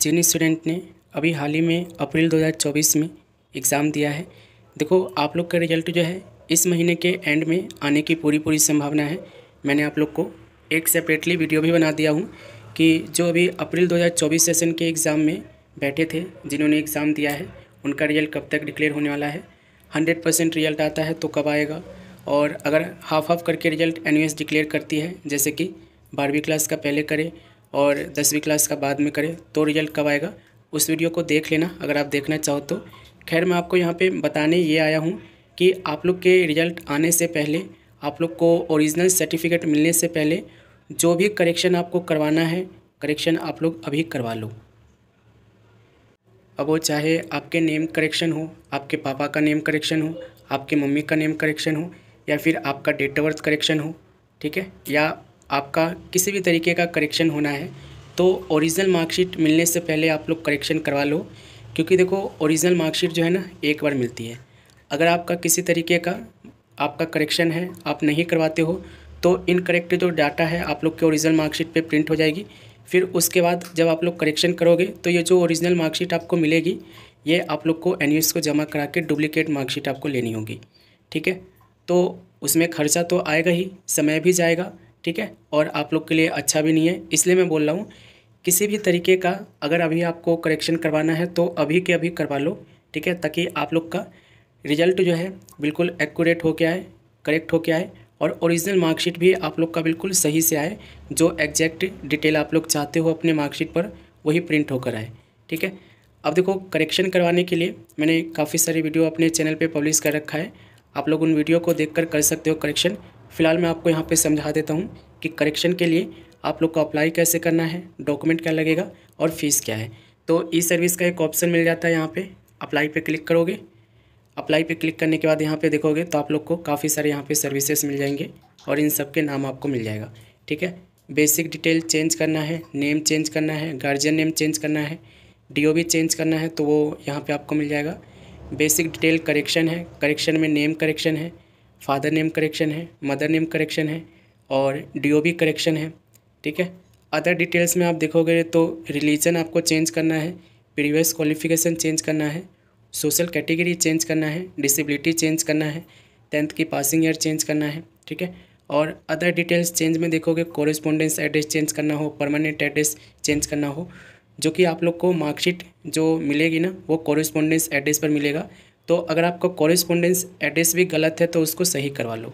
जिन student ने अभी हाल ही में अप्रैल 2024 में एग्ज़ाम दिया है देखो आप लोग का रिजल्ट जो है इस महीने के एंड में आने की पूरी पूरी संभावना है मैंने आप लोग को एक सेपरेटली वीडियो भी बना दिया हूँ कि जो अभी अप्रैल 2024 सेशन के एग्ज़ाम में बैठे थे जिन्होंने एग्ज़ाम दिया है उनका रिजल्ट कब तक डिक्लेयर होने वाला है हंड्रेड परसेंट रिजल्ट आता है तो कब आएगा और अगर हाफ हाफ करके रिजल्ट एन डिक्लेयर करती है जैसे कि बारहवीं क्लास का पहले करें और दसवीं क्लास का बाद में करें तो रिजल्ट कब आएगा उस वीडियो को देख लेना अगर आप देखना चाहो तो खैर मैं आपको यहाँ पे बताने ये आया हूँ कि आप लोग के रिज़ल्ट आने से पहले आप लोग को ओरिजिनल सर्टिफिकेट मिलने से पहले जो भी करेक्शन आपको करवाना है करेक्शन आप लोग अभी करवा लो अब वो चाहे आपके नेम करेक्शन हो आपके पापा का नेम करेक्शन हो आपके मम्मी का नेम करेक्शन हो या फिर आपका डेट ऑफ बर्थ करेक्शन हो ठीक है या आपका किसी भी तरीके का करेक्शन होना है तो ओरिजिनल मार्कशीट मिलने से पहले आप लोग करेक्शन करवा लो क्योंकि देखो ओरिजिनल मार्कशीट जो है ना एक बार मिलती है अगर आपका किसी तरीके का आपका करेक्शन है आप नहीं करवाते हो तो इनकरेक्ट जो डाटा है आप लोग के ओरिजिनल मार्कशीट पे प्रिंट हो जाएगी फिर उसके बाद जब आप लोग करेक्शन करोगे तो ये जो ओरिजिनल मार्कशीट आपको मिलेगी ये आप लोग को एन को जमा करा के डुप्लिकेट मार्कशीट आपको लेनी होगी ठीक है तो उसमें खर्चा तो आएगा ही समय भी जाएगा ठीक है और आप लोग के लिए अच्छा भी नहीं है इसलिए मैं बोल रहा हूँ किसी भी तरीके का अगर अभी आपको करेक्शन करवाना है तो अभी के अभी करवा लो ठीक है ताकि आप लोग का रिजल्ट जो है बिल्कुल एक्यूरेट हो के आए करेक्ट हो के आए और ओरिजिनल मार्कशीट भी आप लोग का बिल्कुल सही से आए जो एग्जैक्ट डिटेल आप लोग चाहते हो अपने मार्कशीट पर वही प्रिंट होकर आए ठीक है अब देखो करेक्शन करवाने के लिए मैंने काफ़ी सारी वीडियो अपने चैनल पे पब्लिश कर रखा है आप लोग उन वीडियो को देखकर कर सकते हो करेक्शन फिलहाल मैं आपको यहाँ पे समझा देता हूँ कि करेक्शन के लिए आप लोग को अप्लाई कैसे करना है डॉक्यूमेंट क्या लगेगा और फ़ीस क्या है तो ई सर्विस का एक ऑप्शन मिल जाता है यहाँ पे अप्लाई पे क्लिक करोगे अप्लाई पे क्लिक करने के बाद यहाँ पे देखोगे तो आप लोग को काफ़ी सारे यहाँ पे सर्विसेज मिल जाएंगे और इन सब के नाम आपको मिल जाएगा ठीक है बेसिक डिटेल चेंज करना है नेम चेंज करना है गार्जियन नेम चेंज करना है डी चेंज करना है तो वो यहाँ पर आपको मिल जाएगा बेसिक डिटेल करेक्शन है करेक्शन में नेम करेक्शन है फादर नेम करेक्शन है मदर नेम करेक्शन है और डी करेक्शन है ठीक है अदर डिटेल्स में आप देखोगे तो रिलीजन आपको चेंज करना है प्रीवियस क्वालिफिकेशन चेंज करना है सोशल कैटेगरी चेंज करना है डिसेबिलिटी चेंज करना है टेंथ की पासिंग ईयर चेंज करना है ठीक है और अदर डिटेल्स चेंज में देखोगे कॉरेस्पोंडेंस एड्रेस चेंज करना हो परमानेंट एड्रेस चेंज करना हो जो कि आप लोग को मार्कशीट जो मिलेगी ना वो कॉरेस्पॉन्डेंस एड्रेस पर मिलेगा तो अगर आपका कॉरेस्पोंडेंस एड्रेस भी गलत है तो उसको सही करवा लो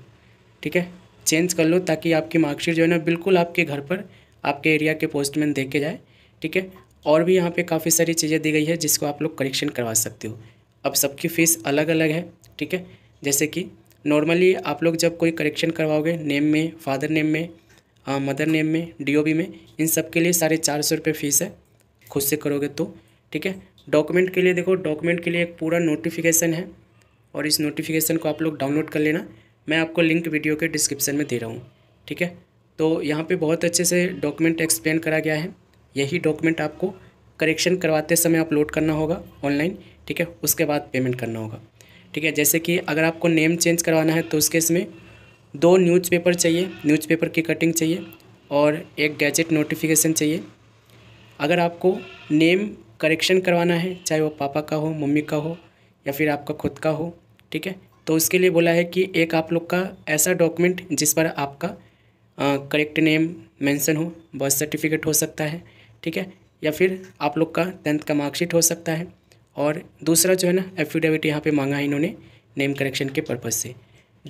ठीक है चेंज कर लो ताकि आपकी मार्कशीट जो है ना बिल्कुल आपके घर पर आपके एरिया के पोस्टमैन दे के जाए ठीक है और भी यहाँ पे काफ़ी सारी चीज़ें दी गई है जिसको आप लोग करेक्शन करवा सकते हो अब सबकी फ़ीस अलग अलग है ठीक है जैसे कि नॉर्मली आप लोग जब कोई करेक्शन करवाओगे नेम में फादर नेम में मदर नेम में डी में इन सब के लिए साढ़े चार सौ रुपये फ़ीस है खुद से करोगे तो ठीक है डॉक्यूमेंट के लिए देखो डॉक्यूमेंट के लिए एक पूरा नोटिफिकेशन है और इस नोटिफिकेशन को आप लोग डाउनलोड कर लेना मैं आपको लिंक वीडियो के डिस्क्रिप्शन में दे रहा हूँ ठीक है तो यहाँ पे बहुत अच्छे से डॉक्यूमेंट एक्सप्लेन करा गया है यही डॉक्यूमेंट आपको करेक्शन करवाते समय अपलोड करना होगा ऑनलाइन ठीक है उसके बाद पेमेंट करना होगा ठीक है जैसे कि अगर आपको नेम चेंज करवाना है तो उसके इसमें दो न्यूज़पेपर चाहिए न्यूज़पेपर की कटिंग चाहिए और एक गैजेट नोटिफिकेशन चाहिए अगर आपको नेम करेक्शन करवाना है चाहे वो पापा का हो मम्मी का हो या फिर आपका खुद का हो ठीक है तो उसके लिए बोला है कि एक आप लोग का ऐसा डॉक्यूमेंट जिस पर आपका करेक्ट नेम मेंशन हो बर्थ सर्टिफिकेट हो सकता है ठीक है या फिर आप लोग का टेंथ का मार्कशीट हो सकता है और दूसरा जो है ना एफिडेविट यहाँ पे मांगा है इन्होंने नेम करेक्शन के पर्पज़ से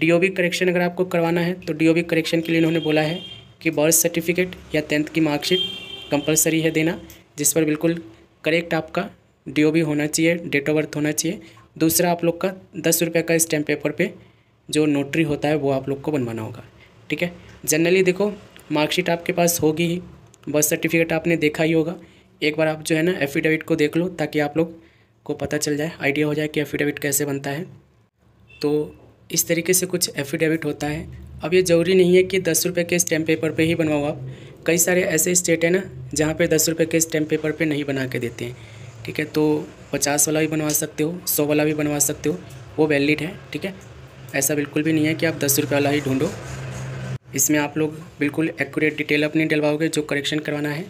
डीओबी करेक्शन अगर आपको करवाना है तो डीओबी करेक्शन के लिए इन्होंने बोला है कि बर्थ सर्टिफिकेट या टेंथ की मार्कशीट कंपलसरी है देना जिस पर बिल्कुल करेक्ट आपका डी होना चाहिए डेट ऑफ बर्थ होना चाहिए दूसरा आप लोग का दस रुपये का स्टैम्प पेपर पे जो नोटरी होता है वो आप लोग को बनवाना होगा ठीक है जनरली देखो मार्कशीट आपके पास होगी ही बर्थ सर्टिफिकेट आपने देखा ही होगा एक बार आप जो है ना एफिडेविट को देख लो ताकि आप लोग को पता चल जाए आइडिया हो जाए कि एफिडेविट कैसे बनता है तो इस तरीके से कुछ एफिडेविट होता है अब ये ज़रूरी नहीं है कि दस रुपये के स्टैम्प पेपर पे ही बनवाओ आप कई सारे ऐसे स्टेट हैं ना जहाँ पर दस रुपये के स्टैम्प पेपर पे नहीं बना के देते हैं ठीक है तो पचास वाला भी बनवा सकते हो सौ वाला भी बनवा सकते हो वो वैलिड है ठीक है ऐसा बिल्कुल भी नहीं है कि आप दस रुपये वाला ही ढूँढो इसमें आप लोग बिल्कुल एक्यूरेट डिटेल अपनी डलवाओगे जो करेक्शन करवाना है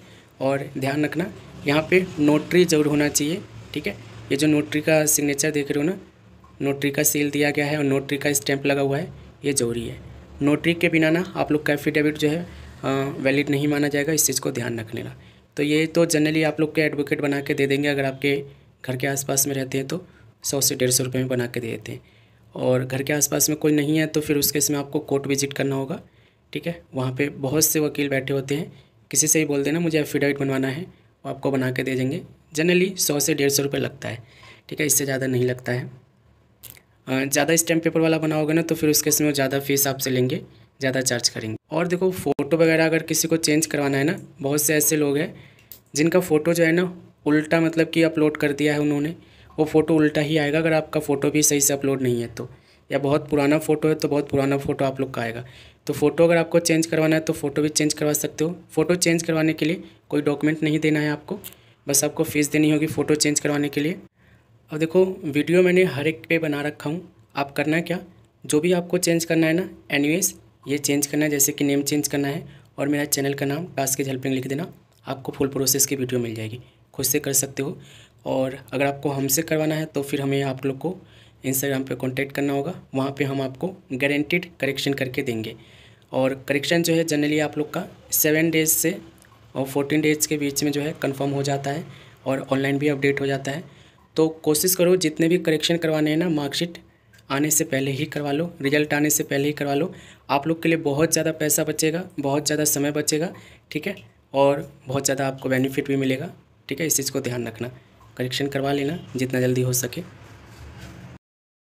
और ध्यान रखना यहाँ पे नोटरी जरूर होना चाहिए ठीक है ये जो नोटरी का सिग्नेचर देख रहे हो ना नोटरी का सील दिया गया है और नोटरी का स्टैंप लगा हुआ है ये जरूरी है नोटरी के बिना ना आप लोग कैफी डेबिट जो है वैलिड हाँ, नहीं माना जाएगा इस चीज़ को ध्यान रखने का तो ये तो जनरली आप लोग के एडवोकेट बना के दे देंगे अगर आपके घर के आसपास में रहते हैं तो सौ से डेढ़ सौ रुपये में बना के दे देते हैं और घर के आसपास में कोई नहीं है तो फिर उस केस में आपको कोर्ट विजिट करना होगा ठीक है वहाँ पर बहुत से वकील बैठे होते हैं किसी से ही बोल देना मुझे एफिडेविट बनवाना है वो आपको बना के दे देंगे जनरली सौ से डेढ़ सौ रुपये लगता है ठीक है इससे ज़्यादा नहीं लगता है ज़्यादा स्टैम्प पेपर वाला बनाओगे ना तो फिर उस केस में ज़्यादा फीस आपसे लेंगे ज़्यादा चार्ज करेंगे और देखो फ़ोटो वगैरह अगर किसी को चेंज करवाना है ना बहुत से ऐसे लोग हैं जिनका फ़ोटो जो है ना उल्टा मतलब कि अपलोड कर दिया है उन्होंने वो फ़ोटो उल्टा ही आएगा अगर आपका फ़ोटो भी सही से अपलोड नहीं है तो या बहुत पुराना फ़ोटो है तो बहुत पुराना फ़ोटो आप लोग का आएगा तो फ़ोटो अगर आपको चेंज करवाना है तो फ़ोटो भी चेंज करवा सकते हो फ़ोटो चेंज करवाने के लिए कोई डॉक्यूमेंट नहीं देना है आपको बस आपको फ़ीस देनी होगी फ़ोटो चेंज करवाने के लिए अब देखो वीडियो मैंने हर एक पे बना रखा हूँ आप करना है क्या जो भी आपको चेंज करना है ना एनी ये चेंज करना है जैसे कि नेम चेंज करना है और मेरा चैनल का नाम टास्क की हेल्पिंग लिख देना आपको फुल प्रोसेस की वीडियो मिल जाएगी खुद से कर सकते हो और अगर आपको हमसे करवाना है तो फिर हमें आप लोग को इंस्टाग्राम पे कांटेक्ट करना होगा वहाँ पे हम आपको गारंटेड करेक्शन करके देंगे और करेक्शन जो है जनरली आप लोग का सेवन डेज से और फोर्टीन डेज के बीच में जो है कंफर्म हो जाता है और ऑनलाइन भी अपडेट हो जाता है तो कोशिश करो जितने भी करेक्शन करवाने हैं ना मार्कशीट आने से पहले ही करवा लो रिजल्ट आने से पहले ही करवा लो आप लोग के लिए बहुत ज़्यादा पैसा बचेगा बहुत ज़्यादा समय बचेगा ठीक है और बहुत ज़्यादा आपको बेनिफिट भी मिलेगा ठीक है इस चीज़ को ध्यान रखना करेक्शन करवा लेना जितना जल्दी हो सके